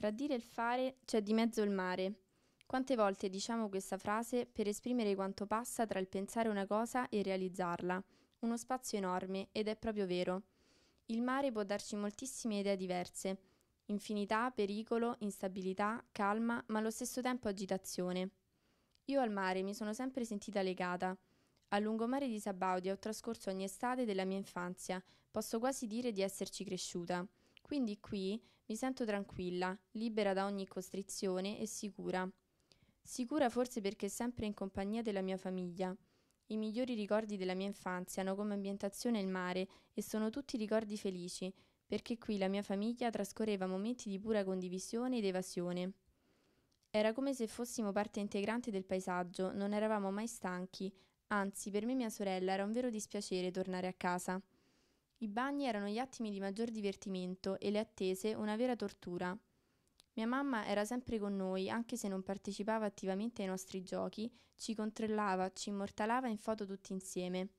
Tra dire e fare c'è di mezzo il mare. Quante volte diciamo questa frase per esprimere quanto passa tra il pensare una cosa e realizzarla? Uno spazio enorme, ed è proprio vero. Il mare può darci moltissime idee diverse. Infinità, pericolo, instabilità, calma, ma allo stesso tempo agitazione. Io al mare mi sono sempre sentita legata. Al lungomare di Sabaudia ho trascorso ogni estate della mia infanzia, posso quasi dire di esserci cresciuta. Quindi qui mi sento tranquilla, libera da ogni costrizione e sicura. Sicura forse perché sempre in compagnia della mia famiglia. I migliori ricordi della mia infanzia hanno come ambientazione il mare e sono tutti ricordi felici, perché qui la mia famiglia trascorreva momenti di pura condivisione ed evasione. Era come se fossimo parte integrante del paesaggio, non eravamo mai stanchi, anzi per me e mia sorella era un vero dispiacere tornare a casa. I bagni erano gli attimi di maggior divertimento e le attese una vera tortura. Mia mamma era sempre con noi, anche se non partecipava attivamente ai nostri giochi, ci controllava, ci immortalava in foto tutti insieme.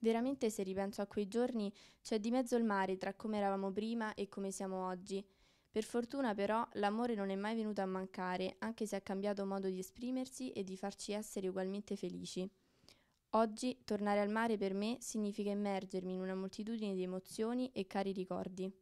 Veramente se ripenso a quei giorni c'è di mezzo il mare tra come eravamo prima e come siamo oggi. Per fortuna però l'amore non è mai venuto a mancare, anche se ha cambiato modo di esprimersi e di farci essere ugualmente felici. Oggi tornare al mare per me significa immergermi in una moltitudine di emozioni e cari ricordi.